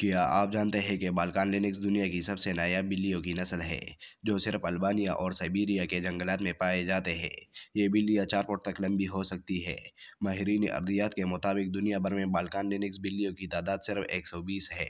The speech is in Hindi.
किया आप जानते हैं कि बालकान लिनिक्स दुनिया की सबसे नायाब बिल्लियों की नस्ल है जो सिर्फ अल्बानिया और साइबेरिया के जंगलात में पाए जाते हैं ये बिल्लियाँ चार फुट तक लंबी हो सकती है माहरीन अर्दियात के मुताबिक दुनिया भर में बालकान लिनिक्स बिल्लियों की तादाद सिर्फ एक सौ बीस है